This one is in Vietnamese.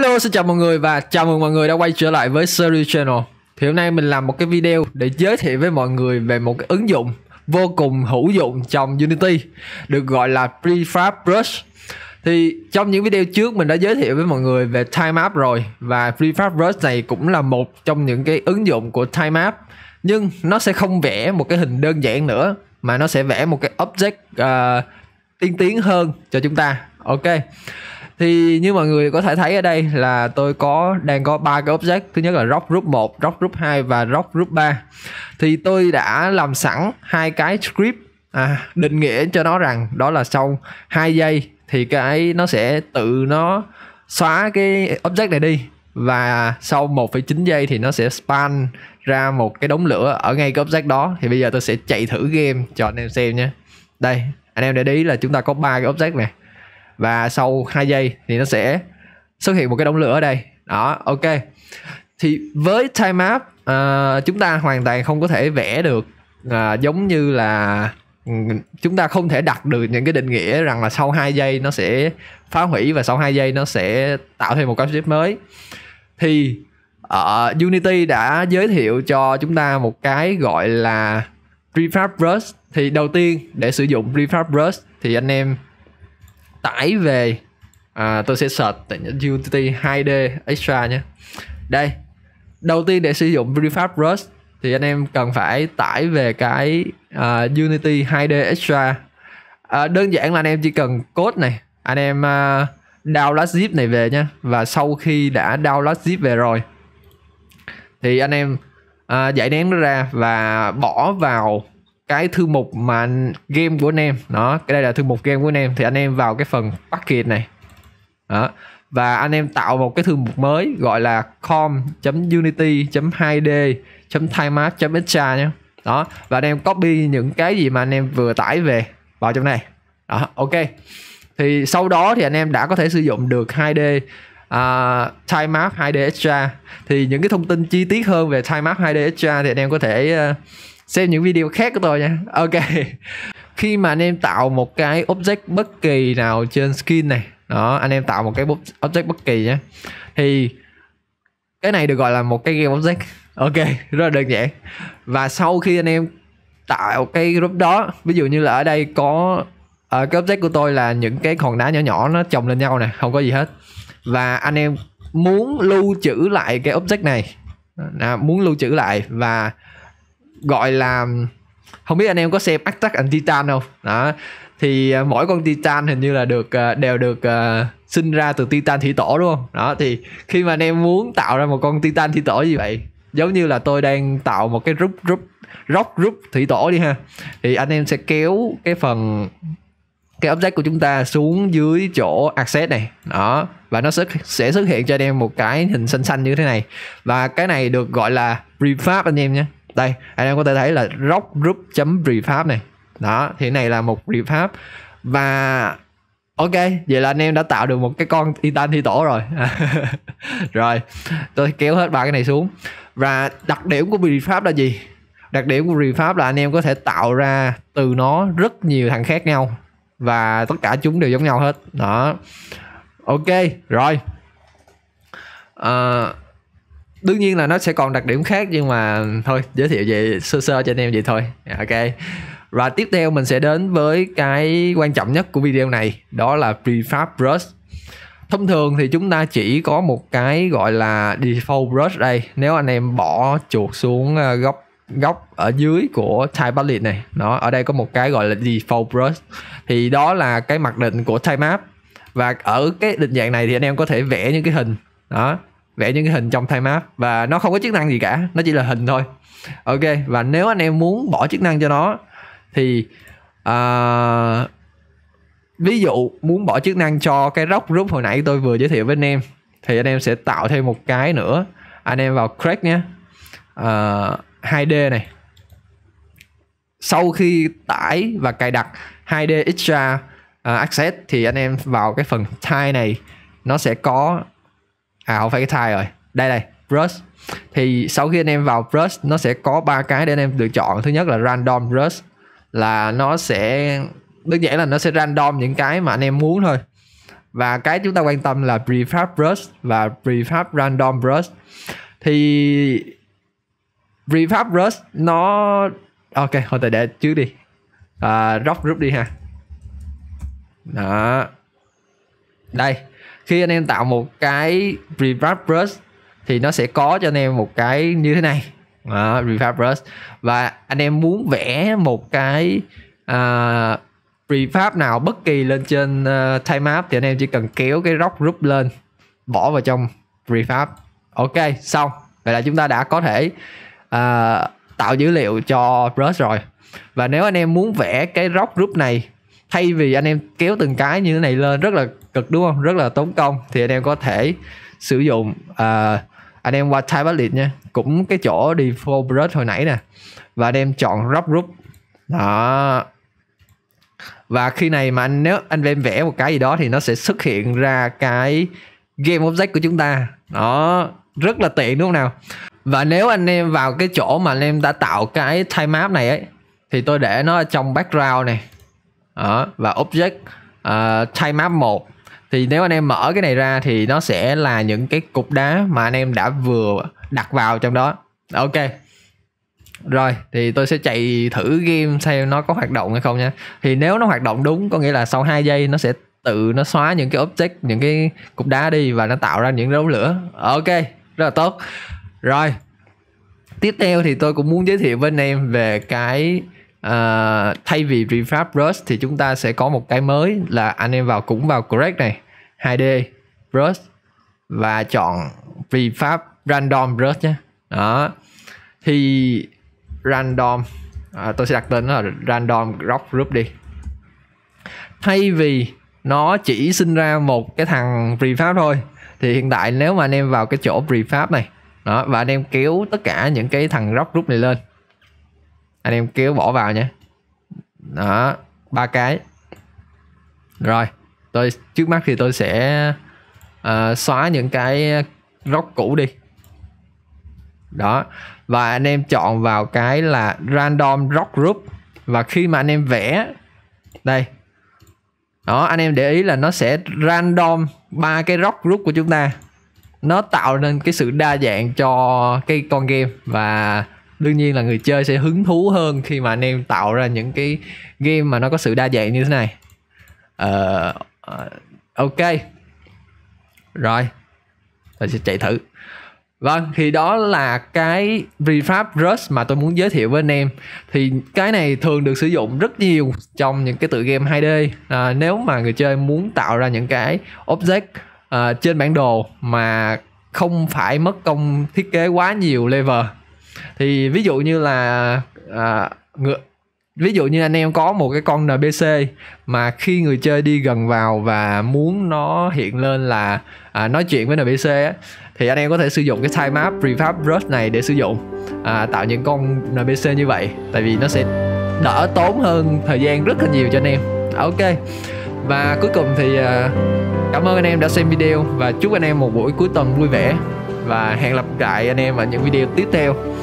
Hello, xin chào mọi người và chào mừng mọi người đã quay trở lại với Series Channel. Thì hôm nay mình làm một cái video để giới thiệu với mọi người về một cái ứng dụng vô cùng hữu dụng trong Unity được gọi là Prefab Brush. Thì trong những video trước mình đã giới thiệu với mọi người về Timemap rồi và Prefab Brush này cũng là một trong những cái ứng dụng của Timemap nhưng nó sẽ không vẽ một cái hình đơn giản nữa mà nó sẽ vẽ một cái object uh, tiên tiến hơn cho chúng ta. Ok thì như mọi người có thể thấy ở đây là tôi có đang có ba cái object thứ nhất là rock group 1, rock group 2 và rock group 3 thì tôi đã làm sẵn hai cái script à, định nghĩa cho nó rằng đó là sau 2 giây thì cái nó sẽ tự nó xóa cái object này đi và sau 1,9 giây thì nó sẽ span ra một cái đống lửa ở ngay cái object đó thì bây giờ tôi sẽ chạy thử game cho anh em xem nhé đây anh em để ý là chúng ta có ba cái object này và sau 2 giây thì nó sẽ xuất hiện một cái đống lửa ở đây đó ok thì với titemap uh, ờ, chúng ta hoàn toàn không có thể vẽ được uh, giống như là ừ, chúng ta không thể đặt được những cái định nghĩa rằng là sau 2 giây nó sẽ phá hủy và sau 2 giây nó sẽ tạo thêm một cái shape mới thì ở ờ, uh, Unity đã giới thiệu cho chúng ta một cái gọi là prefab brush thì đầu tiên để sử dụng prefab brush thì anh em tải về à, tôi sẽ search tại Unity 2D Extra nhé đây đầu tiên để sử dụng prefab Rust thì anh em cần phải tải về cái uh, Unity 2D Extra à, đơn giản là anh em chỉ cần code này anh em uh, download zip này về nhé và sau khi đã download zip về rồi thì anh em uh, à, giải nén nó ra và bỏ vào cái thư mục mà game của anh em đó cái đây là thư mục game của anh em thì anh em vào cái phần bucket này đó và anh em tạo một cái thư mục mới gọi là com.unity.2d.timemap.exa nhé đó và anh em copy những cái gì mà anh em vừa tải về vào trong này đó ok thì sau đó thì anh em đã có thể sử dụng được 2D uh, timemap 2D extra thì những cái thông tin chi tiết hơn về timemap 2D extra thì anh em có thể uh, xem những video khác của tôi nha ok khi mà anh em tạo một cái object bất kỳ nào trên skin này đó anh em tạo một cái object bất kỳ nhé thì cái này được gọi là một cái game object ok rất là đơn giản và sau khi anh em tạo cái group đó ví dụ như là ở đây có ở ờ, cái object của tôi là những cái hòn đá nhỏ nhỏ nó chồng lên nhau nè không có gì hết và anh em muốn lưu trữ lại cái object này à, muốn lưu trữ lại và gọi là không biết anh em có xem Attack on Titan không đó thì à, mỗi con Titan hình như là được à, đều được uh, sinh ra từ Titan thủy tổ đúng không đó thì khi mà anh em muốn tạo ra một con Titan thủy tổ như vậy giống như là tôi đang tạo một cái group group rock group thủy tổ đi ha thì anh em sẽ kéo cái phần cái object của chúng ta xuống dưới chỗ access này đó và nó sẽ sẽ xuất hiện cho anh em một cái hình xanh xanh như thế này và cái này được gọi là prefab anh em nhé đây anh em có thể thấy là rock group refab này đó thì này là một refab và ok vậy là anh em đã tạo được một cái con titan thi tổ rồi rồi tôi kéo hết ba cái này xuống và đặc điểm của refab là gì đặc điểm của refab là anh em có thể tạo ra từ nó rất nhiều thằng khác nhau và tất cả chúng đều giống nhau hết đó ok rồi à, đương nhiên là nó sẽ còn đặc điểm khác nhưng mà thôi giới thiệu về sơ sơ cho anh em vậy thôi ok và tiếp theo mình sẽ đến với cái quan trọng nhất của video này đó là prefab brush thông thường thì chúng ta chỉ có một cái gọi là default brush đây nếu anh em bỏ chuột xuống ờ, góc góc ở dưới của type palette này nó ở đây có một cái gọi là default brush thì đó là cái mặc định của type map và ở cái định dạng này thì anh em có thể vẽ những cái hình đó vẽ những cái hình trong time app và nó không có chức năng gì cả nó chỉ là hình thôi ok và nếu anh em muốn bỏ chức năng cho nó thì uh, ví dụ muốn bỏ chức năng cho cái rock group hồi nãy tôi vừa giới thiệu với anh em thì anh em sẽ tạo thêm một cái nữa anh em vào crack nhé uh, à, 2D này sau khi tải và cài đặt 2D extra uh, access thì anh em vào cái phần tile này nó sẽ có à không phải cái thai rồi đây đây brush thì sau khi anh em vào brush nó sẽ có ba cái để anh em lựa chọn thứ nhất là random brush là nó sẽ đơn giản là nó sẽ random những cái mà anh em muốn thôi và cái chúng ta quan tâm là prefab brush và prefab random brush thì prefab brush nó ok thôi tại để trước đi à, drop group đi ha đó đây khi anh em tạo một cái reverb brush thì nó sẽ có cho anh em một cái như thế này đó, reverb brush và anh em muốn vẽ một cái uh, reverb nào bất kỳ lên trên uh, time app thì anh em chỉ cần kéo cái rock group lên bỏ vào trong reverb ok xong vậy là chúng ta đã có thể uh, tạo dữ liệu cho brush rồi và nếu anh em muốn vẽ cái rock group này thay vì anh em kéo từng cái như thế này lên rất là cực đúng không rất là tốn công thì anh em có thể sử dụng uh, anh em qua type palette nha cũng cái chỗ default brush hồi nãy nè và anh em chọn drop group đó và khi này mà anh nếu anh em vẽ một cái gì đó thì nó sẽ xuất hiện ra cái game object của chúng ta đó rất là tiện đúng không nào và nếu anh em vào cái chỗ mà anh em đã tạo cái time map này ấy thì tôi để nó trong background này đó, và object uh, time map một thì nếu anh em mở cái này ra thì nó sẽ là những cái cục đá mà anh em đã vừa đặt vào trong đó ok rồi thì tôi sẽ chạy thử game xem nó có hoạt động hay không nha thì nếu nó hoạt động đúng có nghĩa là sau 2 giây nó sẽ tự nó xóa những cái object những cái cục đá đi và nó tạo ra những đống lửa ok rất là tốt rồi tiếp theo thì tôi cũng muốn giới thiệu với anh em về cái uh, thay vì refab brush thì chúng ta sẽ có một cái mới là anh em vào cũng vào correct này 2D brush và chọn prefab random brush nhé đó thì random à, tôi sẽ đặt tên nó là random rock group đi thay vì nó chỉ sinh ra một cái thằng prefab thôi thì hiện tại nếu mà anh em vào cái chỗ prefab này đó và anh em kéo tất cả những cái thằng rock group này lên anh em kéo bỏ vào nha đó ba cái rồi tôi trước mắt thì tôi sẽ uh, xóa những cái rock cũ đi đó và anh em chọn vào cái là random rock group và khi mà anh em vẽ đây đó anh em để ý là nó sẽ random ba cái rock group của chúng ta nó tạo nên cái sự đa dạng cho cái con game và đương nhiên là người chơi sẽ hứng thú hơn khi mà anh em tạo ra những cái game mà nó có sự đa dạng như thế này uh, uh ok rồi tôi sẽ chạy thử Vâng, thì đó là cái reframe brush mà tôi muốn giới thiệu với anh em. Thì cái này thường được sử dụng rất nhiều trong những cái tựa game 2D. À, ờ, nếu mà người chơi muốn tạo ra những cái object à, trên bản đồ mà không phải mất công thiết kế quá nhiều level thì ví dụ như là à, ngựa ví dụ như anh em có một cái con npc mà khi người chơi đi gần vào và muốn nó hiện lên là à, nói chuyện với npc á, thì anh em có thể sử dụng cái time map prefab brush này để sử dụng à, tạo những con npc như vậy tại vì nó sẽ đỡ tốn hơn thời gian rất là nhiều cho anh em ok và cuối cùng thì à, cảm ơn anh em đã xem video và chúc anh em một buổi cuối tuần vui vẻ và hẹn gặp lại anh em ở những video tiếp theo